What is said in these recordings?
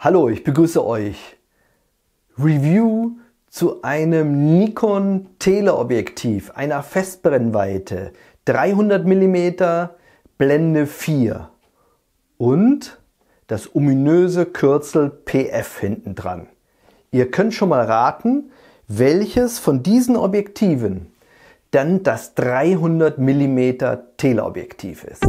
Hallo, ich begrüße euch. Review zu einem Nikon Teleobjektiv einer Festbrennweite 300 mm Blende 4 und das ominöse Kürzel PF hinten dran. Ihr könnt schon mal raten, welches von diesen Objektiven dann das 300 mm Teleobjektiv ist.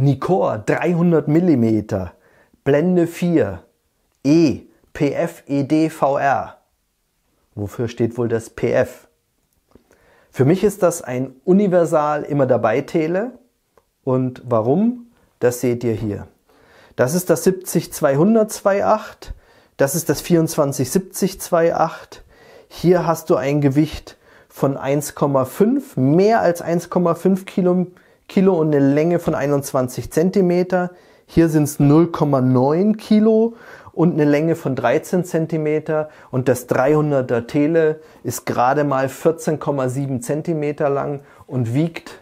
Nikkor 300 mm, Blende 4, E, PF, ED, VR. Wofür steht wohl das PF? Für mich ist das ein universal immer dabei Tele. Und warum? Das seht ihr hier. Das ist das 70-200-28, das ist das 24-70-28. Hier hast du ein Gewicht von 1,5, mehr als 1,5 Kilometer. Kilo und eine Länge von 21 cm. Hier sind es 0,9 Kilo und eine Länge von 13 cm. und das 300er Tele ist gerade mal 14,7 cm lang und wiegt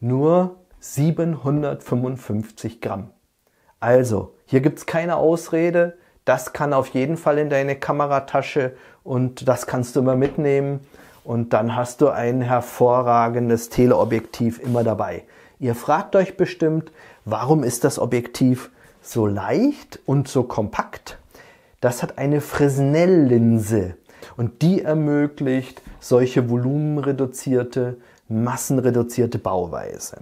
nur 755 Gramm. Also, hier gibt es keine Ausrede. Das kann auf jeden Fall in deine Kameratasche und das kannst du immer mitnehmen. Und dann hast du ein hervorragendes Teleobjektiv immer dabei. Ihr fragt euch bestimmt, warum ist das Objektiv so leicht und so kompakt? Das hat eine Fresnel-Linse und die ermöglicht solche volumenreduzierte, massenreduzierte Bauweise.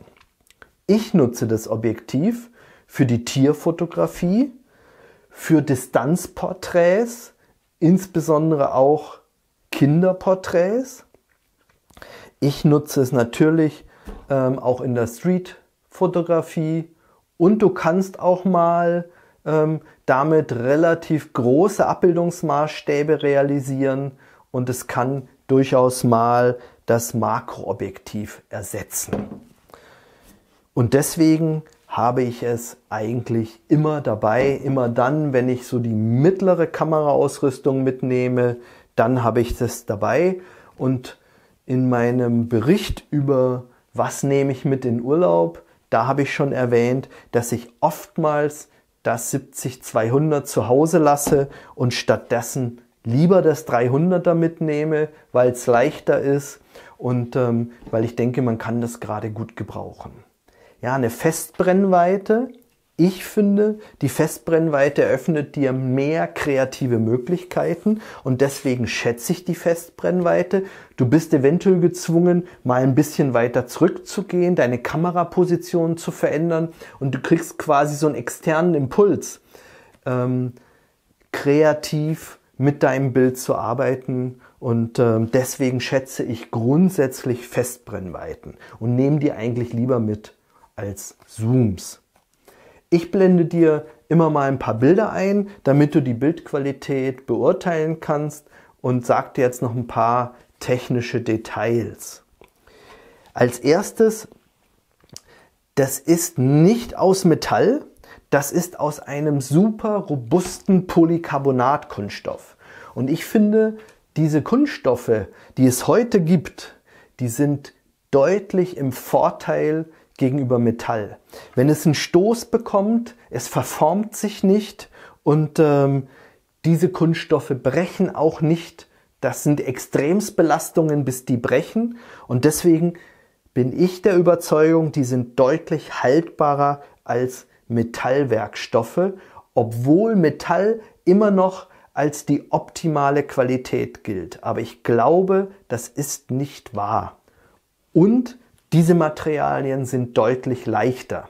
Ich nutze das Objektiv für die Tierfotografie, für Distanzporträts, insbesondere auch Kinderporträts. Ich nutze es natürlich ähm, auch in der Street-Fotografie und du kannst auch mal ähm, damit relativ große Abbildungsmaßstäbe realisieren und es kann durchaus mal das Makroobjektiv ersetzen. Und deswegen habe ich es eigentlich immer dabei, immer dann, wenn ich so die mittlere Kameraausrüstung mitnehme, dann habe ich das dabei und in meinem Bericht über was nehme ich mit in Urlaub, da habe ich schon erwähnt, dass ich oftmals das 70-200 zu Hause lasse und stattdessen lieber das 300er mitnehme, weil es leichter ist und ähm, weil ich denke, man kann das gerade gut gebrauchen. Ja, eine Festbrennweite ich finde, die Festbrennweite eröffnet dir mehr kreative Möglichkeiten und deswegen schätze ich die Festbrennweite. Du bist eventuell gezwungen, mal ein bisschen weiter zurückzugehen, deine Kameraposition zu verändern und du kriegst quasi so einen externen Impuls, ähm, kreativ mit deinem Bild zu arbeiten und ähm, deswegen schätze ich grundsätzlich Festbrennweiten und nehme die eigentlich lieber mit als Zooms. Ich blende dir immer mal ein paar Bilder ein, damit du die Bildqualität beurteilen kannst und sag dir jetzt noch ein paar technische Details. Als erstes, das ist nicht aus Metall, das ist aus einem super robusten Polycarbonat-Kunststoff. Und ich finde, diese Kunststoffe, die es heute gibt, die sind deutlich im Vorteil gegenüber Metall. Wenn es einen Stoß bekommt, es verformt sich nicht und ähm, diese Kunststoffe brechen auch nicht. Das sind Extremsbelastungen, bis die brechen. Und deswegen bin ich der Überzeugung, die sind deutlich haltbarer als Metallwerkstoffe, obwohl Metall immer noch als die optimale Qualität gilt. Aber ich glaube, das ist nicht wahr. Und diese Materialien sind deutlich leichter.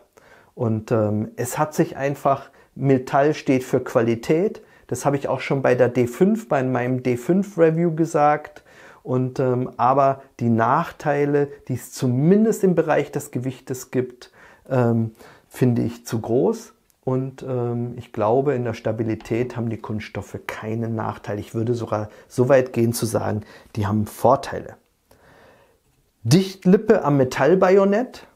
Und ähm, es hat sich einfach, Metall steht für Qualität. Das habe ich auch schon bei der D5, bei meinem D5-Review gesagt. Und ähm, aber die Nachteile, die es zumindest im Bereich des Gewichtes gibt, ähm, finde ich zu groß. Und ähm, ich glaube, in der Stabilität haben die Kunststoffe keinen Nachteil. Ich würde sogar so weit gehen zu sagen, die haben Vorteile. Dichtlippe am Metallbajonett,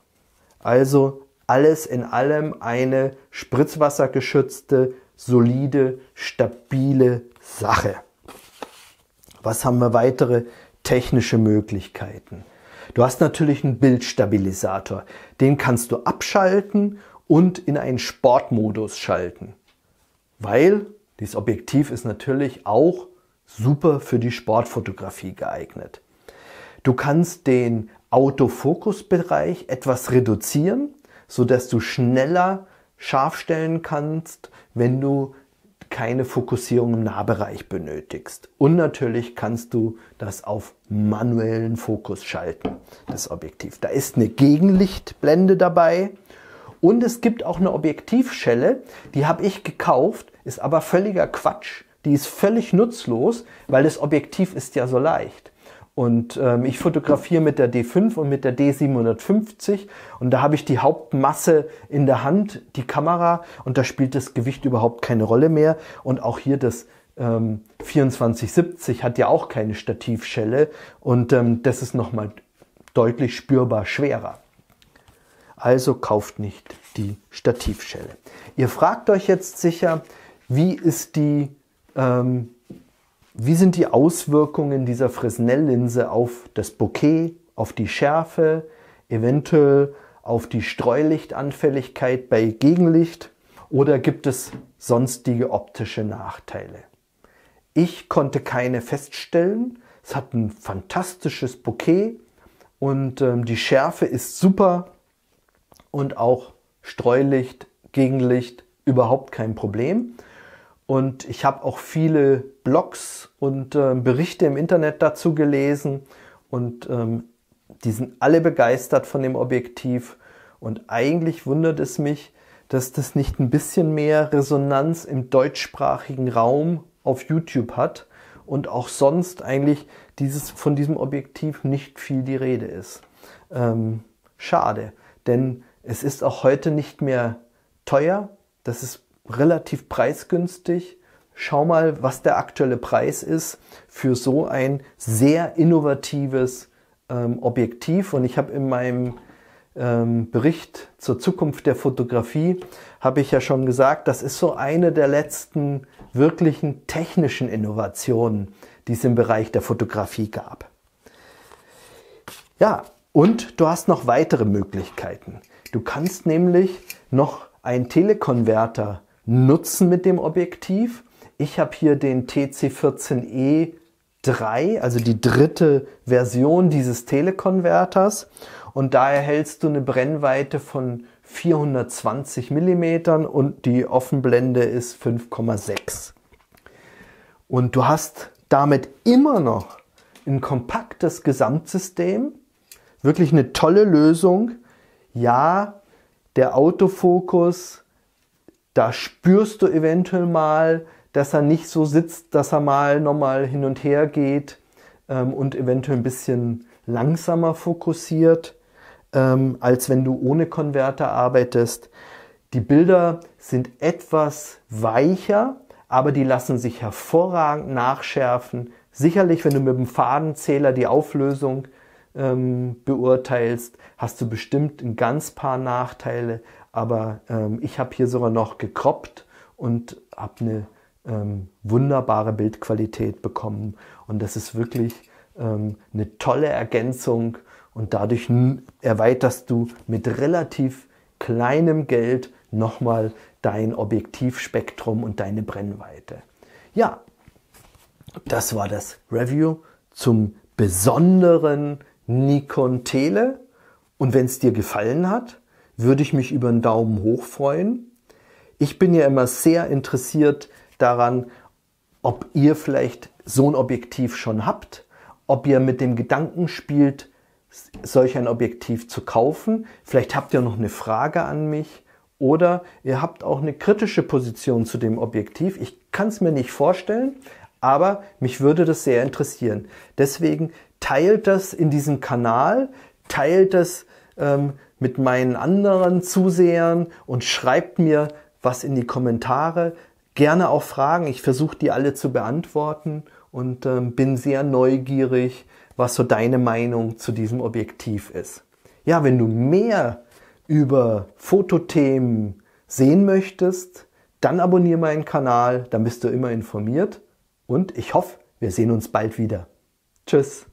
also alles in allem eine spritzwassergeschützte, solide, stabile Sache. Was haben wir weitere technische Möglichkeiten? Du hast natürlich einen Bildstabilisator. Den kannst du abschalten und in einen Sportmodus schalten. Weil dieses Objektiv ist natürlich auch super für die Sportfotografie geeignet. Du kannst den Autofokusbereich etwas reduzieren, sodass du schneller scharf stellen kannst, wenn du keine Fokussierung im Nahbereich benötigst. Und natürlich kannst du das auf manuellen Fokus schalten, das Objektiv. Da ist eine Gegenlichtblende dabei und es gibt auch eine Objektivschelle, die habe ich gekauft, ist aber völliger Quatsch. Die ist völlig nutzlos, weil das Objektiv ist ja so leicht. Und ähm, ich fotografiere mit der D5 und mit der D750 und da habe ich die Hauptmasse in der Hand, die Kamera und da spielt das Gewicht überhaupt keine Rolle mehr. Und auch hier das ähm, 2470 hat ja auch keine Stativschelle und ähm, das ist nochmal deutlich spürbar schwerer. Also kauft nicht die Stativschelle. Ihr fragt euch jetzt sicher, wie ist die ähm, wie sind die Auswirkungen dieser Fresnel-Linse auf das Bouquet, auf die Schärfe, eventuell auf die Streulichtanfälligkeit bei Gegenlicht oder gibt es sonstige optische Nachteile? Ich konnte keine feststellen. Es hat ein fantastisches Bouquet und ähm, die Schärfe ist super und auch Streulicht, Gegenlicht überhaupt kein Problem. Und ich habe auch viele Blogs und äh, Berichte im Internet dazu gelesen. Und ähm, die sind alle begeistert von dem Objektiv. Und eigentlich wundert es mich, dass das nicht ein bisschen mehr Resonanz im deutschsprachigen Raum auf YouTube hat und auch sonst eigentlich dieses, von diesem Objektiv nicht viel die Rede ist. Ähm, schade, denn es ist auch heute nicht mehr teuer. Das ist relativ preisgünstig. Schau mal, was der aktuelle Preis ist für so ein sehr innovatives ähm, Objektiv. Und ich habe in meinem ähm, Bericht zur Zukunft der Fotografie, habe ich ja schon gesagt, das ist so eine der letzten wirklichen technischen Innovationen, die es im Bereich der Fotografie gab. Ja, und du hast noch weitere Möglichkeiten. Du kannst nämlich noch einen Telekonverter nutzen mit dem Objektiv. Ich habe hier den TC14E 3, also die dritte Version dieses Telekonverters. Und da erhältst du eine Brennweite von 420 Millimetern und die Offenblende ist 5,6. Und du hast damit immer noch ein kompaktes Gesamtsystem. Wirklich eine tolle Lösung. Ja, der Autofokus da spürst du eventuell mal, dass er nicht so sitzt, dass er mal nochmal hin und her geht ähm, und eventuell ein bisschen langsamer fokussiert, ähm, als wenn du ohne Konverter arbeitest. Die Bilder sind etwas weicher, aber die lassen sich hervorragend nachschärfen. Sicherlich, wenn du mit dem Fadenzähler die Auflösung ähm, beurteilst, hast du bestimmt ein ganz paar Nachteile, aber ähm, ich habe hier sogar noch gekroppt und habe eine ähm, wunderbare Bildqualität bekommen. Und das ist wirklich ähm, eine tolle Ergänzung. Und dadurch erweiterst du mit relativ kleinem Geld nochmal dein Objektivspektrum und deine Brennweite. Ja, das war das Review zum besonderen Nikon Tele. Und wenn es dir gefallen hat, würde ich mich über einen Daumen hoch freuen. Ich bin ja immer sehr interessiert daran, ob ihr vielleicht so ein Objektiv schon habt, ob ihr mit dem Gedanken spielt, solch ein Objektiv zu kaufen. Vielleicht habt ihr noch eine Frage an mich oder ihr habt auch eine kritische Position zu dem Objektiv. Ich kann es mir nicht vorstellen, aber mich würde das sehr interessieren. Deswegen teilt das in diesem Kanal, teilt das ähm, mit meinen anderen Zusehern und schreibt mir was in die Kommentare. Gerne auch Fragen. Ich versuche die alle zu beantworten und ähm, bin sehr neugierig, was so deine Meinung zu diesem Objektiv ist. Ja, wenn du mehr über Fotothemen sehen möchtest, dann abonniere meinen Kanal, dann bist du immer informiert und ich hoffe, wir sehen uns bald wieder. Tschüss.